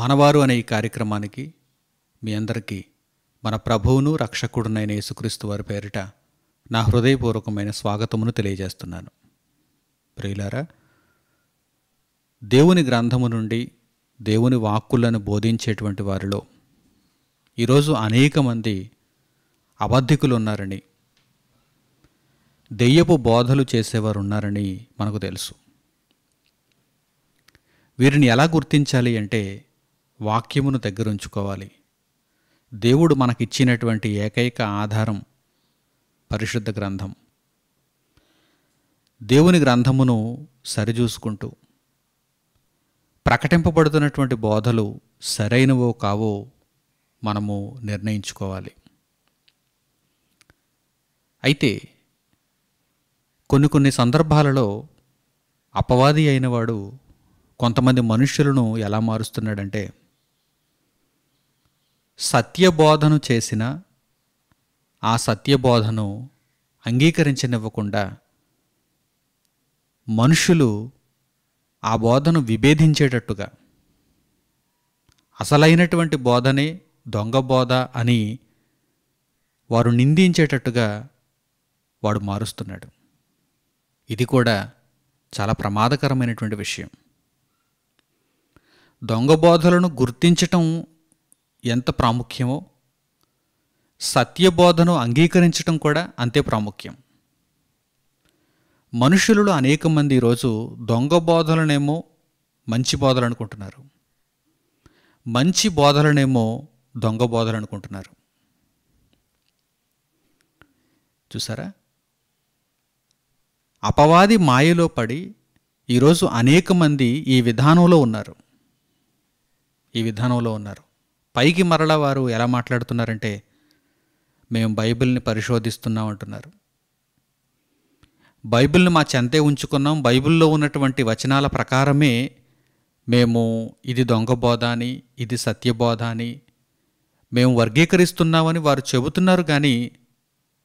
మనవారు అనే ఈ కార్యక్రమానికి మీ అందరికీ మన ప్రభువును రక్షకుడునైన యేసుక్రీస్తు వారి పేరిట నా హృదయపూర్వకమైన స్వాగతమును తెలియజేస్తున్నాను ప్రియులారా దేవుని గ్రంథము నుండి దేవుని వాక్కులను బోధించేటువంటి వారిలో ఈరోజు అనేక మంది అబద్ధికులు ఉన్నారని దెయ్యపు బోధలు చేసేవారు ఉన్నారని మనకు తెలుసు వీరిని ఎలా గుర్తించాలి అంటే వాక్యమును దగ్గరుంచుకోవాలి దేవుడు మనకిచ్చినటువంటి ఏకైక ఆధారం పరిశుద్ధ గ్రంథం దేవుని గ్రంథమును సరిచూసుకుంటూ ప్రకటింపబడుతున్నటువంటి బోధలు సరైనవో కావో మనము నిర్ణయించుకోవాలి అయితే కొన్ని కొన్ని సందర్భాలలో అపవాది అయినవాడు కొంతమంది మనుష్యులను ఎలా మారుస్తున్నాడంటే సత్యబోధను చేసిన ఆ సత్యబోధను అంగీకరించనివ్వకుండా మనుషులు ఆ బోధను విభేదించేటట్టుగా అసలైనటువంటి బోధనే దొంగ బోధ అని వారు నిందించేటట్టుగా వాడు మారుస్తున్నాడు ఇది కూడా చాలా ప్రమాదకరమైనటువంటి విషయం దొంగ బోధలను గుర్తించటం ఎంత ప్రాముఖ్యమో సత్యబోధను అంగీకరించడం కూడా అంతే ప్రాముఖ్యం మనుషులలో అనేక మంది ఈరోజు దొంగ బోధలనేమో మంచి బోధలు అనుకుంటున్నారు మంచి బోధలనేమో దొంగ బోధలు అనుకుంటున్నారు చూసారా అపవాది మాయలో పడి ఈరోజు అనేక మంది ఈ విధానంలో ఉన్నారు ఈ విధానంలో ఉన్నారు పైకి మరల వారు ఎలా మాట్లాడుతున్నారంటే మేము బైబిల్ని పరిశోధిస్తున్నాం అంటున్నారు బైబిల్ని మా చెంతే ఉంచుకున్నాం బైబిల్లో ఉన్నటువంటి వచనాల ప్రకారమే మేము ఇది దొంగ బోధ అని ఇది సత్యబోధ అని మేము వర్గీకరిస్తున్నామని వారు చెబుతున్నారు కానీ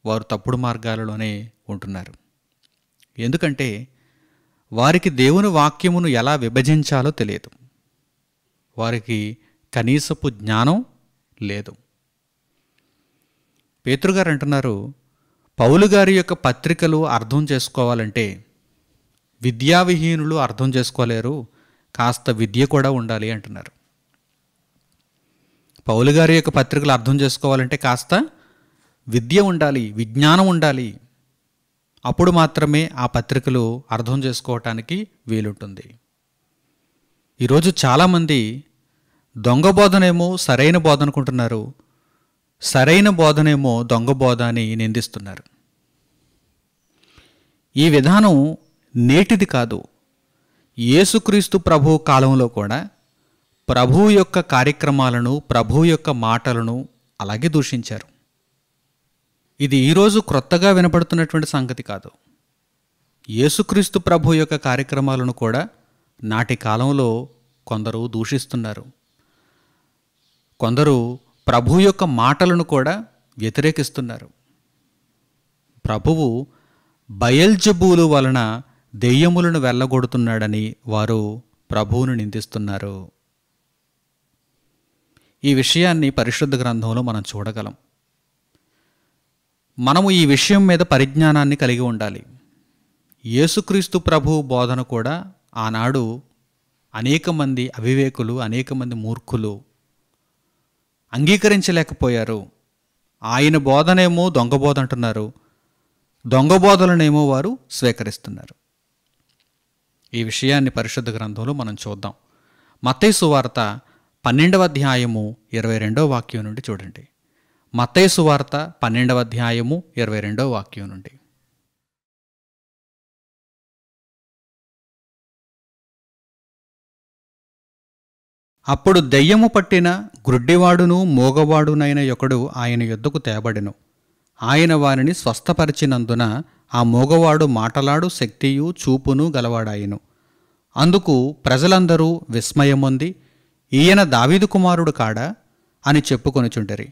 వారు తప్పుడు మార్గాలలోనే ఉంటున్నారు ఎందుకంటే వారికి దేవుని వాక్యమును ఎలా విభజించాలో తెలియదు వారికి కనీసపు జ్ఞానం లేదు పేతృగారు అంటున్నారు పౌలు గారి యొక్క పత్రికలు అర్థం చేసుకోవాలంటే విద్యావిహీనులు అర్థం చేసుకోలేరు కాస్త విద్య కూడా ఉండాలి అంటున్నారు పౌలు గారి యొక్క పత్రికలు అర్థం చేసుకోవాలంటే కాస్త విద్య ఉండాలి విజ్ఞానం ఉండాలి అప్పుడు మాత్రమే ఆ పత్రికలు అర్థం చేసుకోవటానికి వీలుంటుంది ఈరోజు చాలామంది దొంగ బోధనేమో సరైన బోధ అనుకుంటున్నారు సరైన బోధనేమో దొంగ బోధ అని నిందిస్తున్నారు ఈ విధానం నేటిది కాదు యేసుక్రీస్తు ప్రభు కాలంలో కూడా ప్రభువు యొక్క కార్యక్రమాలను ప్రభువు యొక్క మాటలను అలాగే దూషించారు ఇది ఈరోజు క్రొత్తగా వినపడుతున్నటువంటి సంగతి కాదు యేసుక్రీస్తు ప్రభు యొక్క కార్యక్రమాలను కూడా నాటి కాలంలో కొందరు దూషిస్తున్నారు కొందరు ప్రభు యొక్క మాటలను కూడా వ్యతిరేకిస్తున్నారు ప్రభువు బయల్జబూలు వలన దెయ్యములను వెళ్ళగొడుతున్నాడని వారు ప్రభువును నిందిస్తున్నారు ఈ విషయాన్ని పరిశుద్ధ గ్రంథంలో మనం చూడగలం మనము ఈ విషయం మీద పరిజ్ఞానాన్ని కలిగి ఉండాలి యేసుక్రీస్తు ప్రభు బోధన కూడా ఆనాడు అనేక మంది అవివేకులు అనేక మంది మూర్ఖులు అంగీకరించలేకపోయారు ఆయన బోధనేమో దొంగబోధ అంటున్నారు దొంగ బోధలనేమో వారు స్వీకరిస్తున్నారు ఈ విషయాన్ని పరిశుద్ధ గ్రంథంలో మనం చూద్దాం మత్తైసు వార్త పన్నెండవ అధ్యాయము ఇరవై రెండవ వాక్యం నుండి చూడండి మత్తైసు వార్త పన్నెండవ అధ్యాయము ఇరవై రెండవ వాక్యం నుండి అప్పుడు దెయ్యము పట్టిన గ్రుడ్డివాడును మోగవాడునైన ఒకడు ఆయన యుద్ధకు తేబడెను ఆయన వారిని స్వస్థపరిచినందున ఆ మోగవాడు మాటలాడు శక్తియు చూపును గలవాడాయను అందుకు ప్రజలందరూ విస్మయముంది ఈయన దావీదు కుమారుడు కాడా అని చెప్పుకొనుచుండరి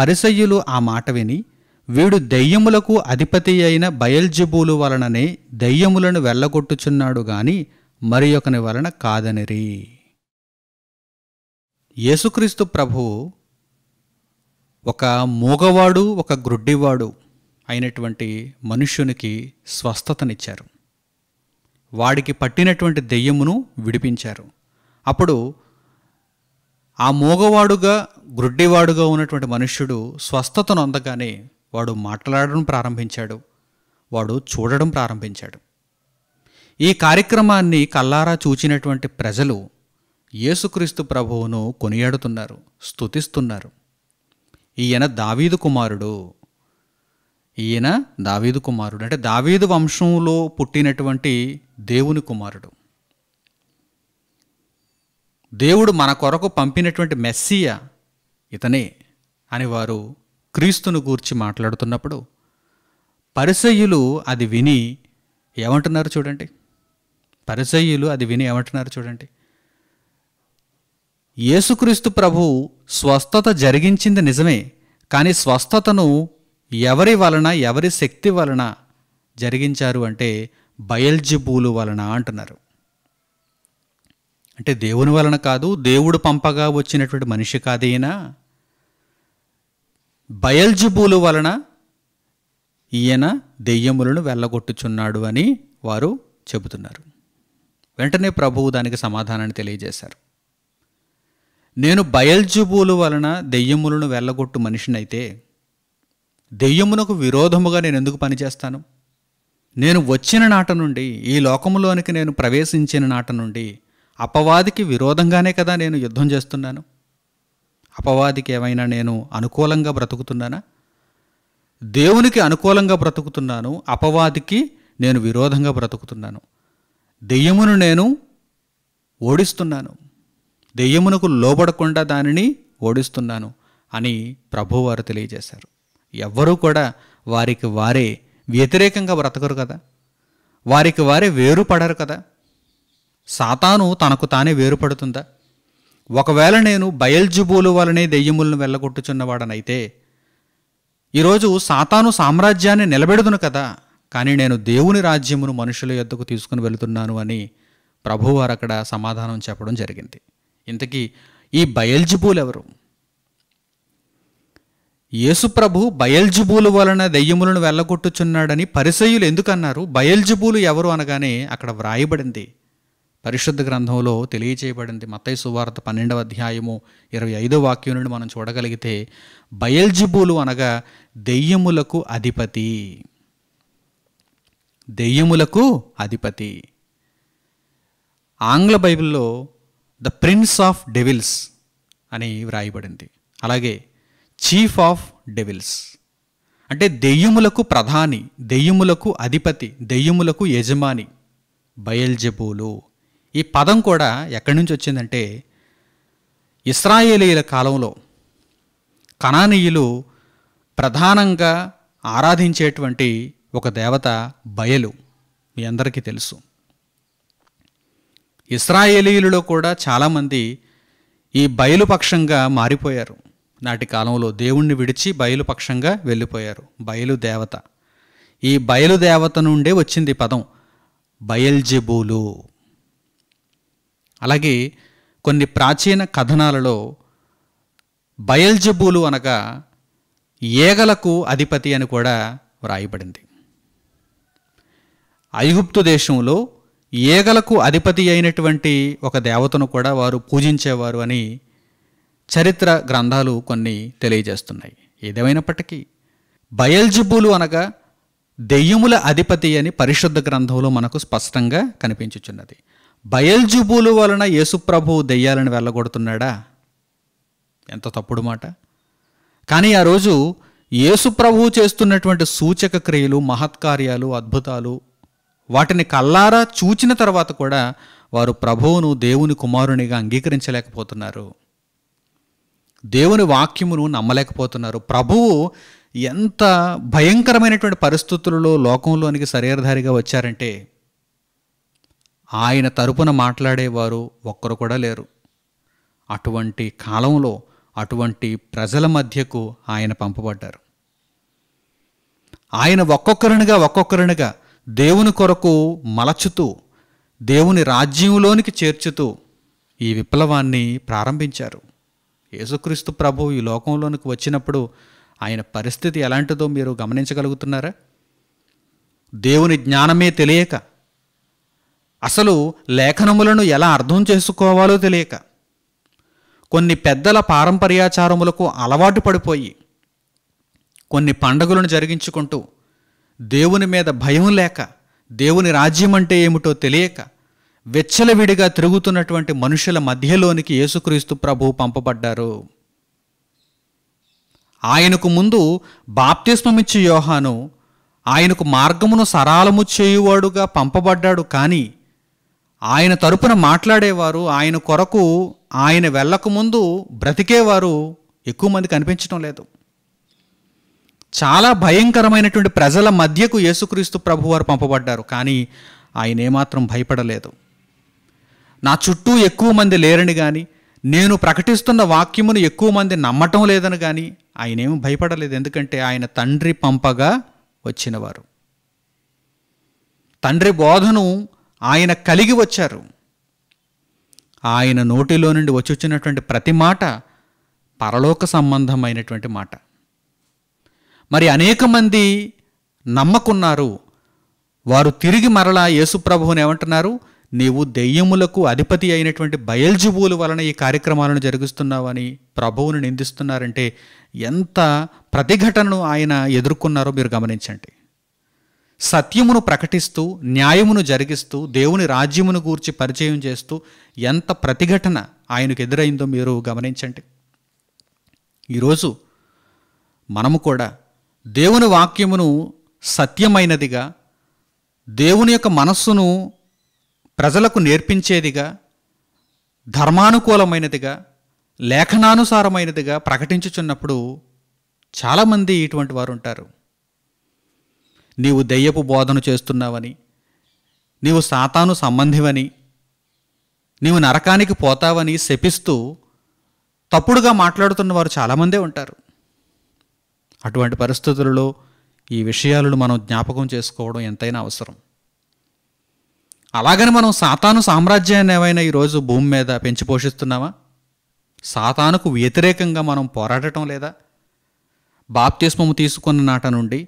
పరిసయ్యులు ఆ మాట విని వీడు దెయ్యములకు అధిపతి అయిన బయల్జబూలు వలననే దెయ్యములను వెళ్ళగొట్టుచున్నాడు గాని మరి వలన కాదనిరి యేసుక్రీస్తు ప్రభు ఒక మూగవాడు ఒక గ్రుడ్డివాడు అయినటువంటి మనుష్యునికి స్వస్థతనిచ్చారు వాడికి పట్టినటువంటి దెయ్యమును విడిపించారు అప్పుడు ఆ మూగవాడుగా గ్రుడ్డివాడుగా ఉన్నటువంటి మనుష్యుడు స్వస్థతను అందగానే వాడు మాట్లాడడం ప్రారంభించాడు వాడు చూడడం ప్రారంభించాడు ఈ కార్యక్రమాన్ని కల్లారా చూచినటువంటి ప్రజలు యేసుక్రీస్తు ప్రభువును కొనియాడుతున్నారు స్తుతిస్తున్నారు ఈయన దావీదు కుమారుడు ఈయన దావీదు కుమారుడు అంటే దావీదు వంశంలో పుట్టినటువంటి దేవుని కుమారుడు దేవుడు మన కొరకు పంపినటువంటి మెస్సియ ఇతనే అని వారు క్రీస్తును గూర్చి మాట్లాడుతున్నప్పుడు పరిసయ్యులు అది విని ఏమంటున్నారు చూడండి పరిసయ్యులు అది విని ఏమంటున్నారు చూడండి యేసుక్రీస్తు ప్రభు స్వస్థత జరిగించింది నిజమే కానీ స్వస్థతను ఎవరి వలన ఎవరి శక్తి వలన జరిగించారు అంటే బయల్జిబూలు వలన అంటున్నారు అంటే దేవుని వలన కాదు దేవుడు పంపగా వచ్చినటువంటి మనిషి కాదైనా బయల్జిబూలు వలన ఈయన దెయ్యములను వెళ్ళగొట్టుచున్నాడు అని వారు చెబుతున్నారు వెంటనే ప్రభువు దానికి సమాధానాన్ని తెలియజేశారు నేను బయల్జుబూలు వలన దెయ్యములను వెళ్ళగొట్టు మనిషినైతే దెయ్యమునకు విరోధముగా నేను ఎందుకు పనిచేస్తాను నేను వచ్చిన నాట నుండి ఈ లోకములోనికి నేను ప్రవేశించిన నాట నుండి అపవాదికి విరోధంగానే కదా నేను యుద్ధం చేస్తున్నాను అపవాదికి ఏమైనా నేను అనుకూలంగా బ్రతుకుతున్నానా దేవునికి అనుకూలంగా బ్రతుకుతున్నాను అపవాదికి నేను విరోధంగా బ్రతుకుతున్నాను దెయ్యమును నేను ఓడిస్తున్నాను దెయ్యమునకు లోబడకుండా దానిని ఓడిస్తున్నాను అని ప్రభువారు తెలియజేశారు ఎవ్వరూ కూడా వారికి వారే వ్యతిరేకంగా బ్రతకరు కదా వారికి వారే వేరుపడరు కదా సాతాను తనకు తానే వేరుపడుతుందా ఒకవేళ నేను బయల్జుబూలు వలనే దెయ్యములను వెళ్ళగొట్టుచున్నవాడనైతే ఈరోజు సాతాను సామ్రాజ్యాన్ని నిలబెడుదును కదా కానీ నేను దేవుని రాజ్యమును మనుషుల యొద్దకు తీసుకుని వెళుతున్నాను అని ప్రభువారు అక్కడ సమాధానం చెప్పడం జరిగింది ఇంతకీ ఈ బయల్జిబూలు ఎవరు యేసుప్రభు బయల్జిబూలు వలన దెయ్యములను వెళ్ళగొట్టుచున్నాడని పరిసయులు ఎందుకన్నారు బయల్జిబూలు ఎవరు అనగానే అక్కడ వ్రాయబడింది పరిశుద్ధ గ్రంథంలో తెలియచేయబడింది మత్తయ్య సువార్త పన్నెండవ అధ్యాయము ఇరవై ఐదో వాక్యం నుండి మనం చూడగలిగితే బయల్జిబూలు అనగా దెయ్యములకు అధిపతి దెయ్యములకు అధిపతి ఆంగ్ల బైబిల్లో ద ప్రిన్స్ ఆఫ్ డెవిల్స్ అని వ్రాయబడింది అలాగే చీఫ్ ఆఫ్ డెవిల్స్ అంటే దెయ్యములకు ప్రధాని దెయ్యములకు అధిపతి దెయ్యములకు యజమాని బయల్జబూలు ఈ పదం కూడా ఎక్కడి నుంచి వచ్చిందంటే ఇస్రాయేలీల కాలంలో కణానీయులు ప్రధానంగా ఆరాధించేటువంటి ఒక దేవత బయలు మీ అందరికీ తెలుసు ఇస్రాయేలీయులలో కూడా చాలామంది ఈ బయలుపక్షంగా మారిపోయారు నాటి కాలంలో దేవుణ్ణి విడిచి బయలుపక్షంగా వెళ్ళిపోయారు బయలుదేవత ఈ బయలుదేవత నుండే వచ్చింది పదం బయల్జెబూలు అలాగే కొన్ని ప్రాచీన కథనాలలో బయల్జెబూలు అనగా ఏగలకు అధిపతి అని కూడా వ్రాయబడింది ఐగుప్తు దేశంలో ఏగలకు అధిపతి అయినటువంటి ఒక దేవతను కూడా వారు పూజించేవారు అని చరిత్ర గ్రంథాలు కొన్ని తెలియజేస్తున్నాయి ఏదేమైనప్పటికీ బయల్జిబులు అనగా దెయ్యముల అధిపతి అని పరిశుద్ధ గ్రంథంలో మనకు స్పష్టంగా కనిపించుచున్నది బయల్జుబులు వలన యేసుప్రభు దెయ్యాలను వెళ్ళగొడుతున్నాడా ఎంత తప్పుడు మాట కానీ ఆ రోజు యేసుప్రభు చేస్తున్నటువంటి సూచక క్రియలు మహత్కార్యాలు అద్భుతాలు వాటిని కల్లారా చూచిన తర్వాత కూడా వారు ప్రభువును దేవుని కుమారునిగా అంగీకరించలేకపోతున్నారు దేవుని వాక్యమును నమ్మలేకపోతున్నారు ప్రభువు ఎంత భయంకరమైనటువంటి పరిస్థితులలో లోకంలోనికి శరీరధారిగా వచ్చారంటే ఆయన తరపున మాట్లాడేవారు ఒక్కరు కూడా లేరు అటువంటి కాలంలో అటువంటి ప్రజల మధ్యకు ఆయన పంపబడ్డారు ఆయన ఒక్కొక్కరినిగా ఒక్కొక్కరినిగా దేవుని కొరకు మలచుతూ దేవుని రాజ్యంలోనికి చేర్చుతూ ఈ విప్లవాన్ని ప్రారంభించారు యేసుక్రీస్తు ప్రభు ఈ లోకంలోనికి వచ్చినప్పుడు ఆయన పరిస్థితి ఎలాంటిదో మీరు గమనించగలుగుతున్నారా దేవుని జ్ఞానమే తెలియక అసలు లేఖనములను ఎలా అర్థం చేసుకోవాలో తెలియక కొన్ని పెద్దల పారంపర్యాచారములకు అలవాటు పడిపోయి కొన్ని పండుగలను జరిగించుకుంటూ దేవుని మీద భయం లేక దేవుని రాజ్యం అంటే ఏమిటో తెలియక వెచ్చలవిడిగా తిరుగుతున్నటువంటి మనుషుల మధ్యలోనికి యేసుక్రీస్తు ప్రభువు పంపబడ్డారు ఆయనకు ముందు బాప్తిస్మమిచ్చి యోహాను ఆయనకు మార్గమును సరాలము చేయువాడుగా పంపబడ్డాడు కానీ ఆయన తరపున మాట్లాడేవారు ఆయన కొరకు ఆయన ముందు బ్రతికేవారు ఎక్కువ మంది కనిపించడం లేదు చాలా భయంకరమైనటువంటి ప్రజల మధ్యకు యేసుక్రీస్తు ప్రభువారు పంపబడ్డారు కానీ ఆయన ఏమాత్రం భయపడలేదు నా చుట్టూ ఎక్కువ మంది లేరని కానీ నేను ప్రకటిస్తున్న వాక్యమును ఎక్కువ మంది నమ్మటం లేదని కానీ ఏమి భయపడలేదు ఎందుకంటే ఆయన తండ్రి పంపగా వచ్చినవారు తండ్రి బోధను ఆయన కలిగి వచ్చారు ఆయన నోటిలో నుండి వచ్చి వచ్చినటువంటి ప్రతి మాట పరలోక సంబంధమైనటువంటి మాట మరి అనేక మంది నమ్మకున్నారు వారు తిరిగి మరలా యేసుప్రభువుని ఏమంటున్నారు నీవు దెయ్యములకు అధిపతి అయినటువంటి బయల్జుబువుల వలన ఈ కార్యక్రమాలను జరిగిస్తున్నావని ప్రభువుని నిందిస్తున్నారంటే ఎంత ప్రతిఘటనను ఆయన ఎదుర్కొన్నారో మీరు గమనించండి సత్యమును ప్రకటిస్తూ న్యాయమును జరిగిస్తూ దేవుని రాజ్యమును గూర్చి పరిచయం చేస్తూ ఎంత ప్రతిఘటన ఆయనకు ఎదురైందో మీరు గమనించండి ఈరోజు మనము కూడా దేవుని వాక్యమును సత్యమైనదిగా దేవుని యొక్క మనస్సును ప్రజలకు నేర్పించేదిగా ధర్మానుకూలమైనదిగా లేఖనానుసారమైనదిగా ప్రకటించుచున్నప్పుడు చాలామంది ఇటువంటి వారు ఉంటారు నీవు దెయ్యపు బోధన చేస్తున్నావని నీవు సాతాను సంబంధివని నీవు నరకానికి పోతావని శపిస్తూ తప్పుడుగా మాట్లాడుతున్న వారు చాలామందే ఉంటారు అటువంటి పరిస్థితులలో ఈ విషయాలను మనం జ్ఞాపకం చేసుకోవడం ఎంతైనా అవసరం అలాగని మనం సాతాను సామ్రాజ్యాన్ని ఏమైనా ఈరోజు భూమి మీద పెంచి పోషిస్తున్నామా సాతానుకు వ్యతిరేకంగా మనం పోరాడటం లేదా బాప్తిస్మము తీసుకున్న నాట నుండి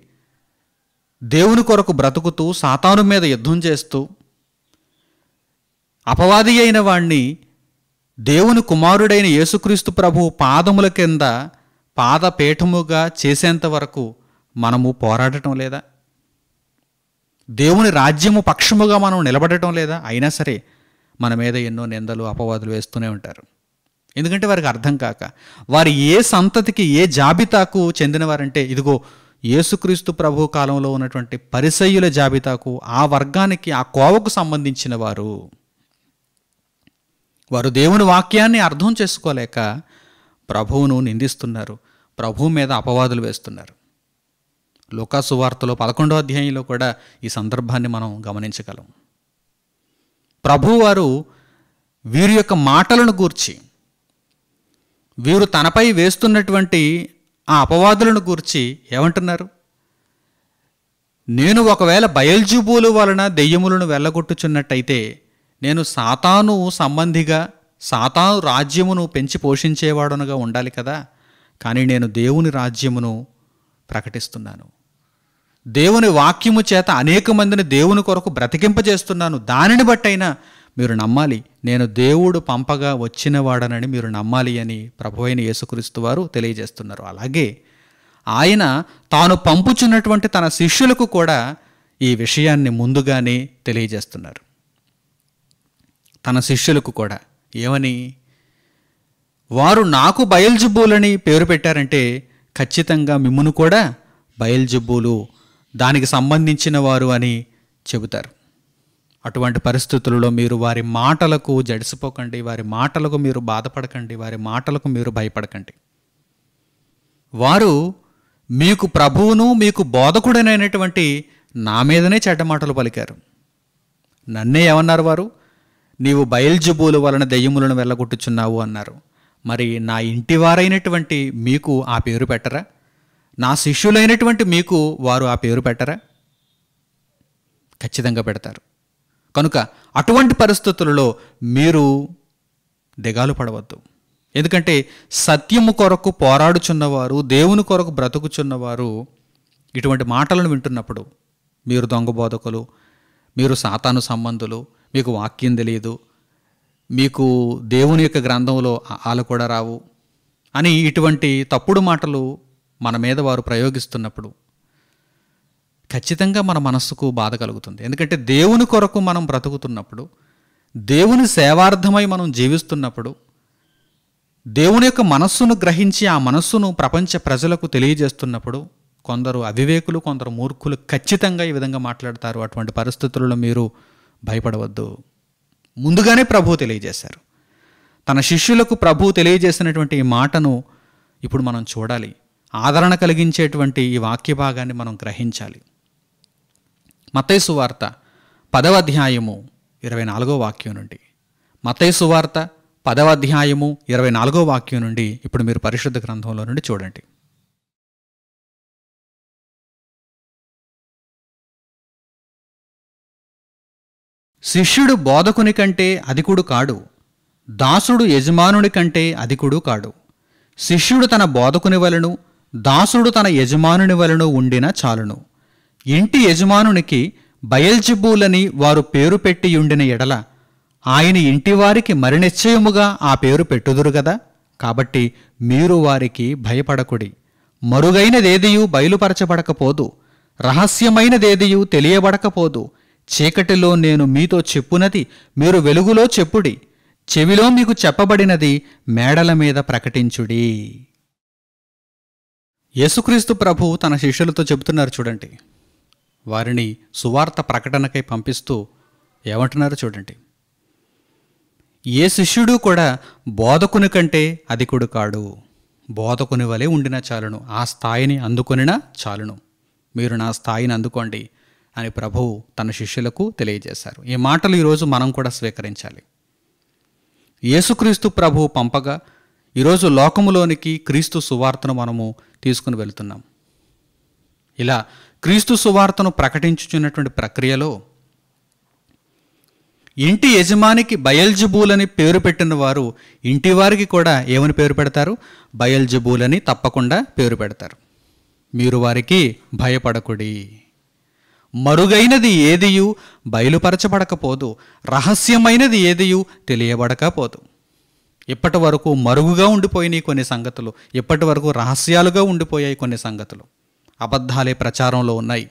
దేవుని కొరకు బ్రతుకుతూ సాతాను మీద యుద్ధం చేస్తూ అపవాది అయిన వాణ్ణి దేవుని కుమారుడైన యేసుక్రీస్తు ప్రభు పాదముల కింద పాదపీఠముగా చేసేంత వరకు మనము పోరాడటం లేదా దేవుని రాజ్యము పక్షముగా మనం నిలబడటం లేదా అయినా సరే మన మీద ఎన్నో నిందలు అపవాదులు వేస్తూనే ఉంటారు ఎందుకంటే వారికి అర్థం కాక వారు ఏ సంతతికి ఏ జాబితాకు చెందినవారంటే ఇదిగో యేసుక్రీస్తు ప్రభు కాలంలో ఉన్నటువంటి పరిసయ్యుల జాబితాకు ఆ వర్గానికి ఆ కోవకు సంబంధించిన వారు వారు దేవుని వాక్యాన్ని అర్థం చేసుకోలేక ప్రభువును నిందిస్తున్నారు ప్రభు మీద అపవాదులు వేస్తున్నారు లోకాసు వార్తలో పదకొండో అధ్యాయంలో కూడా ఈ సందర్భాన్ని మనం గమనించగలం ప్రభువారు వీరి యొక్క మాటలను గూర్చి వీరు తనపై వేస్తున్నటువంటి ఆ అపవాదులను గూర్చి ఏమంటున్నారు నేను ఒకవేళ బయల్జుబూలు వలన దెయ్యములను వెళ్ళగొట్టుచున్నట్టయితే నేను సాతాను సంబంధిగా సాతాను రాజ్యమును పెంచి పోషించేవాడునగా ఉండాలి కదా కానీ నేను దేవుని రాజ్యమును ప్రకటిస్తున్నాను దేవుని వాక్యము చేత అనేక మందిని దేవుని కొరకు బ్రతికింపజేస్తున్నాను దానిని బట్టైనా మీరు నమ్మాలి నేను దేవుడు పంపగా వచ్చినవాడనని మీరు నమ్మాలి అని ప్రభు అయిన యేసుక్రీస్తు వారు తెలియజేస్తున్నారు అలాగే ఆయన తాను పంపుచున్నటువంటి తన శిష్యులకు కూడా ఈ విషయాన్ని ముందుగానే తెలియజేస్తున్నారు తన శిష్యులకు కూడా ఏమని వారు నాకు బయల్జుబూలని పేరు పెట్టారంటే ఖచ్చితంగా మిమ్మును కూడా బయల్జుబ్బులు దానికి సంబంధించిన వారు అని చెబుతారు అటువంటి పరిస్థితులలో మీరు వారి మాటలకు జడిసిపోకండి వారి మాటలకు మీరు బాధపడకండి వారి మాటలకు మీరు భయపడకండి వారు మీకు ప్రభువును మీకు బోధకుడనైనటువంటి నా మీదనే చెడ్డ మాటలు పలికారు నన్నే ఏమన్నారు వారు నీవు బయల్జబూలు వలన దెయ్యములను వెళ్ళగొట్టుచున్నావు అన్నారు మరి నా ఇంటివారైనటువంటి మీకు ఆ పేరు పెట్టరా నా శిష్యులైనటువంటి మీకు వారు ఆ పేరు పెట్టరా ఖచ్చితంగా పెడతారు కనుక అటువంటి పరిస్థితులలో మీరు దిగాలు పడవద్దు ఎందుకంటే సత్యము కొరకు పోరాడుచున్నవారు దేవుని కొరకు బ్రతుకుచున్నవారు ఇటువంటి మాటలను వింటున్నప్పుడు మీరు దొంగ బోధకులు మీరు సాతాను సంబంధులు మీకు వాక్యం తెలియదు మీకు దేవుని యొక్క గ్రంథంలో ఆలు కూడా రావు అని ఇటువంటి తప్పుడు మాటలు మన మీద వారు ప్రయోగిస్తున్నప్పుడు ఖచ్చితంగా మన మనస్సుకు బాధ కలుగుతుంది ఎందుకంటే దేవుని కొరకు మనం బ్రతుకుతున్నప్పుడు దేవుని సేవార్థమై మనం జీవిస్తున్నప్పుడు దేవుని యొక్క మనస్సును గ్రహించి ఆ మనస్సును ప్రపంచ ప్రజలకు తెలియజేస్తున్నప్పుడు కొందరు అవివేకులు కొందరు మూర్ఖులు ఖచ్చితంగా ఈ విధంగా మాట్లాడతారు అటువంటి పరిస్థితులలో మీరు భయపడవద్దు ముందుగానే ప్రభు తెలియజేశారు తన శిష్యులకు ప్రభువు తెలియజేసినటువంటి ఈ మాటను ఇప్పుడు మనం చూడాలి ఆదరణ కలిగించేటువంటి ఈ వాక్య భాగాన్ని మనం గ్రహించాలి మతైసు వార్త పదవ అధ్యాయము ఇరవై నాలుగో వాక్యం నుండి మతైసు వార్త పదవ అధ్యాయము ఇరవై నాలుగో వాక్యం నుండి ఇప్పుడు మీరు పరిశుద్ధ గ్రంథంలో నుండి చూడండి శిష్యుడు బోధకుని కంటే అధికుడు కాడు దాసుడు యజమానుని కంటే అధికుడు కాడు శిష్యుడు తన బోధకుని వలను దాసుడు తన యజమానుని వలను ఉండిన చాలును ఇంటి యజమానునికి బయల్జిబూలని వారు పేరు పెట్టి ఉండిన ఎడల ఆయన ఇంటివారికి మరినిశ్చయముగా ఆ పేరు పెట్టుదురు కాబట్టి మీరు వారికి భయపడకుడి మరుగైనదేదియూ బయలుపరచబడకపోదు రహస్యమైనదేదియూ తెలియబడకపోదు చీకటిలో నేను మీతో చెప్పునది మీరు వెలుగులో చెప్పుడి చెవిలో మీకు చెప్పబడినది మేడల మీద ప్రకటించుడి యేసుక్రీస్తు ప్రభు తన శిష్యులతో చెబుతున్నారు చూడండి వారిని సువార్త ప్రకటనకై పంపిస్తూ ఏమంటున్నారు చూడండి ఏ శిష్యుడు కూడా బోధకుని కంటే అధికుడు కాడు బోధకుని వలె ఉండిన చాలును ఆ స్థాయిని అందుకొనినా చాలును మీరు నా స్థాయిని అందుకోండి అని ప్రభువు తన శిష్యులకు తెలియజేశారు ఈ మాటలు ఈరోజు మనం కూడా స్వీకరించాలి యేసుక్రీస్తు ప్రభువు పంపగా ఈరోజు లోకములోనికి క్రీస్తు సువార్తను మనము తీసుకుని వెళుతున్నాం ఇలా క్రీస్తు సువార్తను ప్రకటించుచున్నటువంటి ప్రక్రియలో ఇంటి యజమానికి బయల్జబూల్ అని పేరు పెట్టిన వారు ఇంటి వారికి కూడా ఏమని పేరు పెడతారు బయల్జబూల్ అని తప్పకుండా పేరు పెడతారు మీరు వారికి భయపడకుడి మరుగైనది ఏదియు బయలుపరచబడకపోదు రహస్యమైనది ఏదియు తెలియబడకపోదు ఇప్పటి వరకు మరుగుగా ఉండిపోయినాయి కొన్ని సంగతులు ఇప్పటి వరకు రహస్యాలుగా ఉండిపోయాయి కొన్ని సంగతులు అబద్ధాలే ప్రచారంలో ఉన్నాయి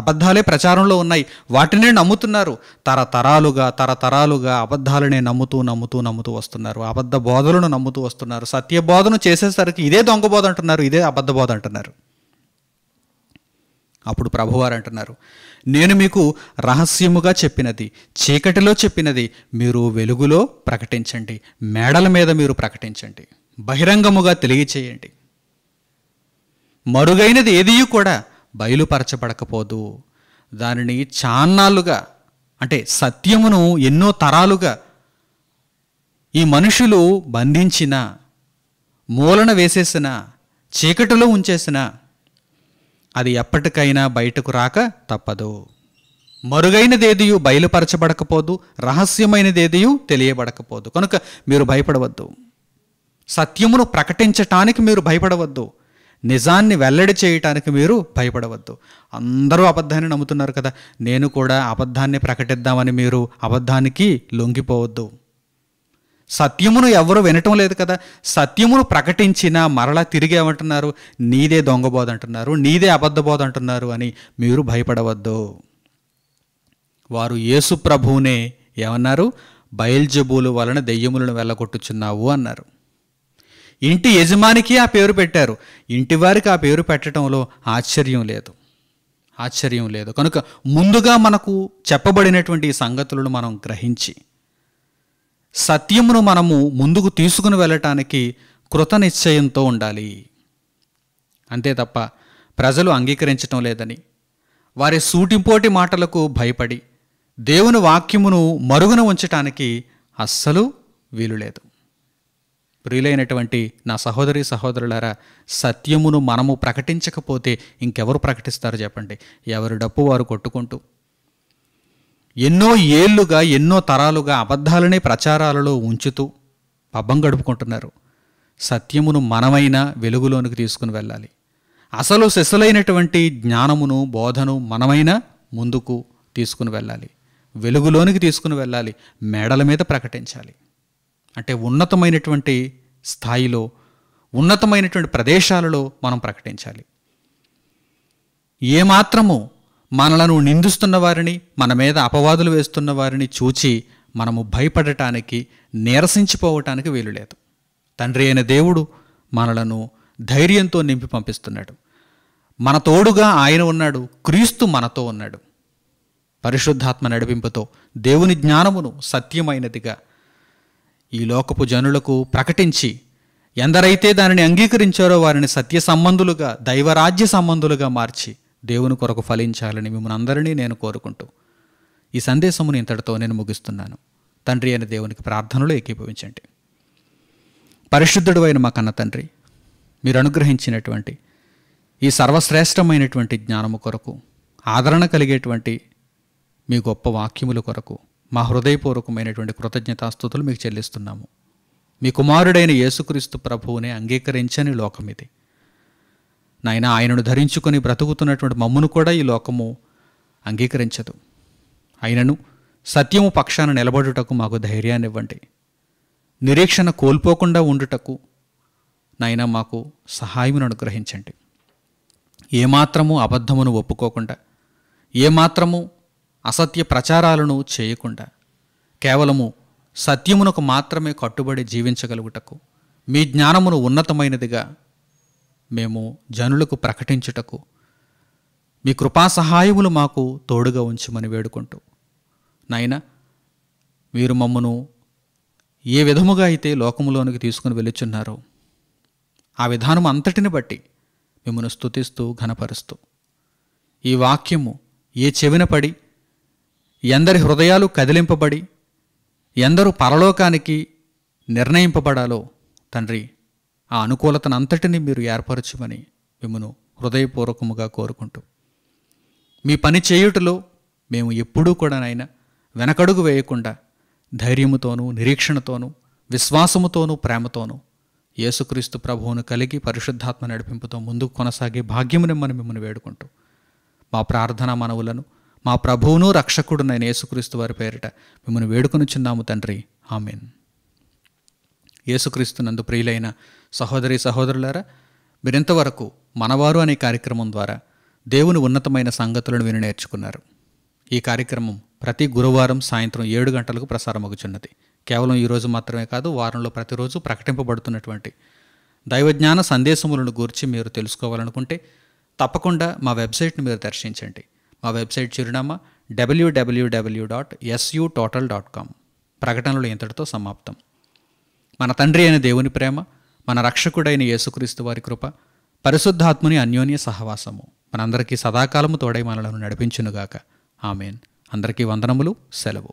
అబద్ధాలే ప్రచారంలో ఉన్నాయి వాటినే నమ్ముతున్నారు తరతరాలుగా తరతరాలుగా అబద్ధాలనే నమ్ముతూ నమ్ముతూ నమ్ముతూ వస్తున్నారు అబద్ధ బోధలను నమ్ముతూ వస్తున్నారు సత్యబోధను చేసేసరికి ఇదే దొంగబోధ అంటున్నారు ఇదే అబద్ధ బోధ అంటున్నారు అప్పుడు ప్రభువారు అంటున్నారు నేను మీకు రహస్యముగా చెప్పినది చీకటిలో చెప్పినది మీరు వెలుగులో ప్రకటించండి మేడల మీద మీరు ప్రకటించండి బహిరంగముగా తెలియచేయండి మరుగైనది ఏదీ కూడా బయలుపరచబడకపోదు దానిని చాన్నాళ్ళుగా అంటే సత్యమును ఎన్నో తరాలుగా ఈ మనుషులు బంధించిన మూలన వేసేసిన చీకటిలో ఉంచేసిన అది ఎప్పటికైనా బయటకు రాక తప్పదు మరుగైనదేదియు బయలుపరచబడకపోదు రహస్యమైనదేదియు తెలియబడకపోదు కనుక మీరు భయపడవద్దు సత్యమును ప్రకటించటానికి మీరు భయపడవద్దు నిజాన్ని వెల్లడి చేయటానికి మీరు భయపడవద్దు అందరూ అబద్ధాన్ని నమ్ముతున్నారు కదా నేను కూడా అబద్ధాన్ని ప్రకటిద్దామని మీరు అబద్ధానికి లొంగిపోవద్దు సత్యమును ఎవరు వినటం లేదు కదా సత్యమును ప్రకటించినా మరలా తిరిగి ఏమంటున్నారు నీదే దొంగబోధ అంటున్నారు నీదే అబద్ధబోధ అంటున్నారు అని మీరు భయపడవద్దు వారు యేసు ప్రభువునే ఏమన్నారు బయల్జబూలు వలన దెయ్యములను వెళ్ళగొట్టుచున్నావు అన్నారు ఇంటి యజమానికి ఆ పేరు పెట్టారు ఇంటివారికి ఆ పేరు పెట్టడంలో ఆశ్చర్యం లేదు ఆశ్చర్యం లేదు కనుక ముందుగా మనకు చెప్పబడినటువంటి సంగతులను మనం గ్రహించి సత్యమును మనము ముందుకు తీసుకుని వెళ్ళటానికి కృతనిశ్చయంతో ఉండాలి అంతే తప్ప ప్రజలు అంగీకరించటం లేదని వారి సూటింపోటి మాటలకు భయపడి దేవుని వాక్యమును మరుగున ఉంచటానికి అస్సలు వీలులేదు ప్రియులైనటువంటి నా సహోదరి సహోదరులారా సత్యమును మనము ప్రకటించకపోతే ఇంకెవరు ప్రకటిస్తారు చెప్పండి ఎవరు డప్పు వారు కొట్టుకుంటూ ఎన్నో ఏళ్లుగా ఎన్నో తరాలుగా అబద్ధాలనే ప్రచారాలలో ఉంచుతూ పబ్బం గడుపుకుంటున్నారు సత్యమును మనమైన వెలుగులోనికి తీసుకుని వెళ్ళాలి అసలు శిశులైనటువంటి జ్ఞానమును బోధను మనమైన ముందుకు తీసుకుని వెళ్ళాలి వెలుగులోనికి తీసుకుని వెళ్ళాలి మేడల మీద ప్రకటించాలి అంటే ఉన్నతమైనటువంటి స్థాయిలో ఉన్నతమైనటువంటి ప్రదేశాలలో మనం ప్రకటించాలి ఏమాత్రము మనలను నిందిస్తున్న వారిని మన మీద అపవాదులు వేస్తున్న వారిని చూచి మనము భయపడటానికి నీరసించిపోవటానికి వీలు లేదు తండ్రి అయిన దేవుడు మనలను ధైర్యంతో నింపి పంపిస్తున్నాడు మన తోడుగా ఆయన ఉన్నాడు క్రీస్తు మనతో ఉన్నాడు పరిశుద్ధాత్మ నడిపింపుతో దేవుని జ్ఞానమును సత్యమైనదిగా ఈ లోకపు జనులకు ప్రకటించి ఎందరైతే దానిని అంగీకరించారో వారిని సత్య సంబంధులుగా దైవరాజ్య సంబంధులుగా మార్చి దేవుని కొరకు ఫలించాలని మిమ్మల్ని అందరినీ నేను కోరుకుంటూ ఈ సందేశమును ఇంతటితో నేను ముగిస్తున్నాను తండ్రి అయిన దేవునికి ప్రార్థనలు ఏకీభవించండి పరిశుద్ధుడు అయిన మా కన్న తండ్రి మీరు అనుగ్రహించినటువంటి ఈ సర్వశ్రేష్టమైనటువంటి జ్ఞానము కొరకు ఆదరణ కలిగేటువంటి మీ గొప్ప వాక్యముల కొరకు మా హృదయపూర్వకమైనటువంటి కృతజ్ఞతాస్థుతులు మీకు చెల్లిస్తున్నాము మీ కుమారుడైన యేసుక్రీస్తు ప్రభువునే అంగీకరించని లోకం ఇది నాయన ఆయనను ధరించుకొని బ్రతుకుతున్నటువంటి మమ్మును కూడా ఈ లోకము అంగీకరించదు ఆయనను సత్యము పక్షాన నిలబడుటకు మాకు ధైర్యాన్ని ఇవ్వండి నిరీక్షణ కోల్పోకుండా ఉండుటకు నాయన మాకు సహాయమును అనుగ్రహించండి ఏమాత్రము అబద్ధమును ఒప్పుకోకుండా ఏమాత్రము అసత్య ప్రచారాలను చేయకుండా కేవలము సత్యమునకు మాత్రమే కట్టుబడి జీవించగలుగుటకు మీ జ్ఞానమును ఉన్నతమైనదిగా మేము జనులకు ప్రకటించుటకు మీ కృపా సహాయములు మాకు తోడుగా ఉంచమని వేడుకుంటూ నాయన మీరు మమ్మను ఏ విధముగా అయితే లోకములోనికి తీసుకుని వెళ్ళుచున్నారో ఆ విధానం అంతటిని బట్టి మిమ్మను స్థుతిస్తూ ఘనపరుస్తూ ఈ వాక్యము ఏ చెవిన పడి ఎందరి హృదయాలు కదిలింపబడి ఎందరు పరలోకానికి నిర్ణయింపబడాలో తండ్రి ఆ అనుకూలతనంతటిని మీరు ఏర్పరచుమని మిమ్మను హృదయపూర్వకముగా కోరుకుంటూ మీ పని చేయుటలో మేము ఎప్పుడూ కూడా నాయన వెనకడుగు వేయకుండా ధైర్యముతోనూ నిరీక్షణతోనూ విశ్వాసముతోనూ ప్రేమతోనూ యేసుక్రీస్తు ప్రభువును కలిగి పరిశుద్ధాత్మ నడిపింపుతో ముందుకు కొనసాగే భాగ్యముని మనం మిమ్మల్ని వేడుకుంటూ మా ప్రార్థనా మనవులను మా ప్రభువును రక్షకుడు నేను యేసుక్రీస్తు వారి పేరిట మిమ్మల్ని చిన్నాము తండ్రి ఆమెను యేసుక్రీస్తు నందు ప్రియులైన సహోదరి సహోదరులారా మీరింతవరకు మనవారు అనే కార్యక్రమం ద్వారా దేవుని ఉన్నతమైన సంగతులను విని నేర్చుకున్నారు ఈ కార్యక్రమం ప్రతి గురువారం సాయంత్రం ఏడు గంటలకు ప్రసారమగుచున్నది కేవలం ఈరోజు మాత్రమే కాదు వారంలో ప్రతిరోజు ప్రకటింపబడుతున్నటువంటి దైవజ్ఞాన సందేశములను గూర్చి మీరు తెలుసుకోవాలనుకుంటే తప్పకుండా మా వెబ్సైట్ను మీరు దర్శించండి మా వెబ్సైట్ చిరునామా W W W dot S U total dot com ప్రకటనలు ఇంతటితో సమాప్తం మన తండ్రి అయిన దేవుని ప్రేమ మన రక్షకుడైన యేసుక్రీస్తు వారి కృప పరిశుద్ధాత్ముని అన్యోన్య సహవాసము మనందరికీ సదాకాలము తోడై మనలను నడిపించునుగాక ఆమెన్ అందరికీ వందనములు సెలవు